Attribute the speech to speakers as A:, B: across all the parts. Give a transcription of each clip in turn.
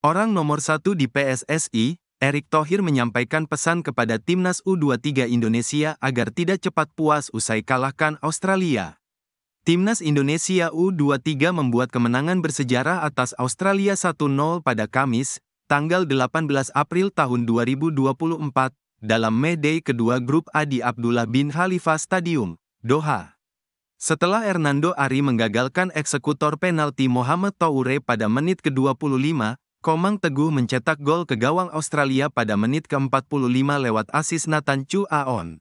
A: Orang nomor satu di PSSI, Erick Thohir menyampaikan pesan kepada timnas U23 Indonesia agar tidak cepat puas usai kalahkan Australia. Timnas Indonesia U23 membuat kemenangan bersejarah atas Australia 1-0 pada Kamis, tanggal 18 April tahun 2024, dalam May kedua grup A di Abdullah bin Khalifa Stadium, Doha. Setelah Hernando Ari menggagalkan eksekutor penalti Mohamed Toure pada menit ke-25, Komang Teguh mencetak gol ke gawang Australia pada menit ke-45 lewat asis Nathan Chu Aon.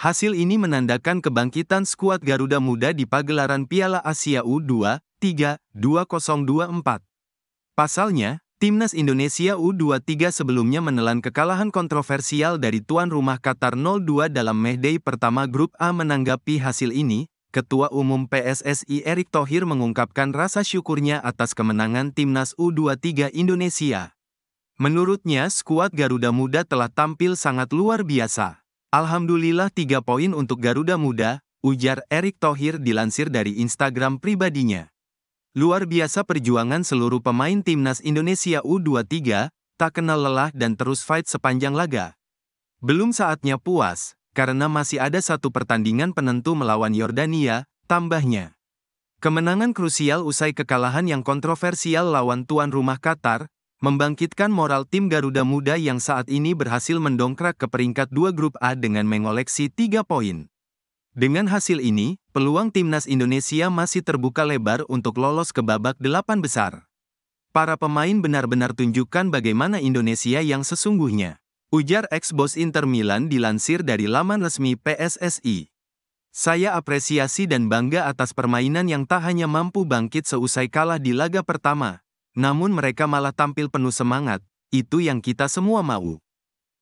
A: Hasil ini menandakan kebangkitan skuad Garuda Muda di pagelaran Piala Asia U23 2024. Pasalnya, Timnas Indonesia U23 sebelumnya menelan kekalahan kontroversial dari tuan rumah Qatar 0-2 dalam matchday pertama grup A menanggapi hasil ini, Ketua Umum PSSI Erick Thohir mengungkapkan rasa syukurnya atas kemenangan Timnas U23 Indonesia. Menurutnya, skuad Garuda Muda telah tampil sangat luar biasa. Alhamdulillah tiga poin untuk Garuda Muda, ujar Erick Thohir dilansir dari Instagram pribadinya. Luar biasa perjuangan seluruh pemain Timnas Indonesia U23, tak kenal lelah dan terus fight sepanjang laga. Belum saatnya puas, karena masih ada satu pertandingan penentu melawan Yordania, tambahnya. Kemenangan krusial usai kekalahan yang kontroversial lawan tuan rumah Qatar, membangkitkan moral tim Garuda Muda yang saat ini berhasil mendongkrak ke peringkat dua grup A dengan mengoleksi tiga poin. Dengan hasil ini, peluang timnas Indonesia masih terbuka lebar untuk lolos ke babak delapan besar. Para pemain benar-benar tunjukkan bagaimana Indonesia yang sesungguhnya. Ujar ex-bos Inter Milan dilansir dari laman resmi PSSI. Saya apresiasi dan bangga atas permainan yang tak hanya mampu bangkit seusai kalah di laga pertama, namun mereka malah tampil penuh semangat, itu yang kita semua mau.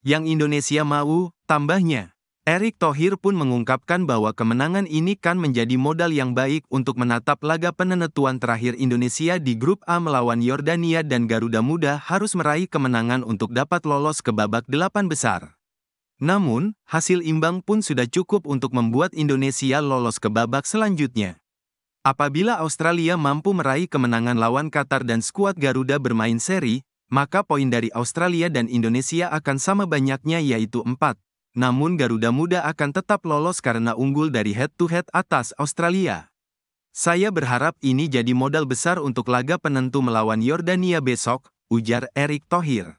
A: Yang Indonesia mau, tambahnya. Erick Thohir pun mengungkapkan bahwa kemenangan ini kan menjadi modal yang baik untuk menatap laga penentuan terakhir Indonesia di Grup A melawan Yordania dan Garuda Muda harus meraih kemenangan untuk dapat lolos ke babak delapan besar. Namun, hasil imbang pun sudah cukup untuk membuat Indonesia lolos ke babak selanjutnya. Apabila Australia mampu meraih kemenangan lawan Qatar dan skuad Garuda bermain seri, maka poin dari Australia dan Indonesia akan sama banyaknya yaitu 4. Namun Garuda Muda akan tetap lolos karena unggul dari head-to-head -head atas Australia. Saya berharap ini jadi modal besar untuk laga penentu melawan Yordania besok, ujar Erik Thohir.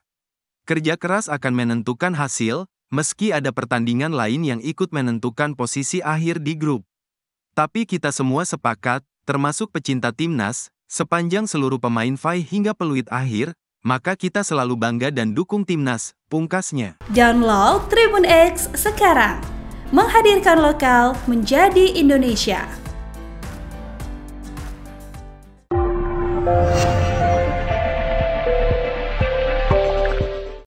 A: Kerja keras akan menentukan hasil, meski ada pertandingan lain yang ikut menentukan posisi akhir di grup. Tapi kita semua sepakat, termasuk pecinta timnas, sepanjang seluruh pemain Fai hingga peluit akhir, maka kita selalu bangga dan dukung timnas, pungkasnya. Download Tribun X sekarang, menghadirkan lokal menjadi Indonesia.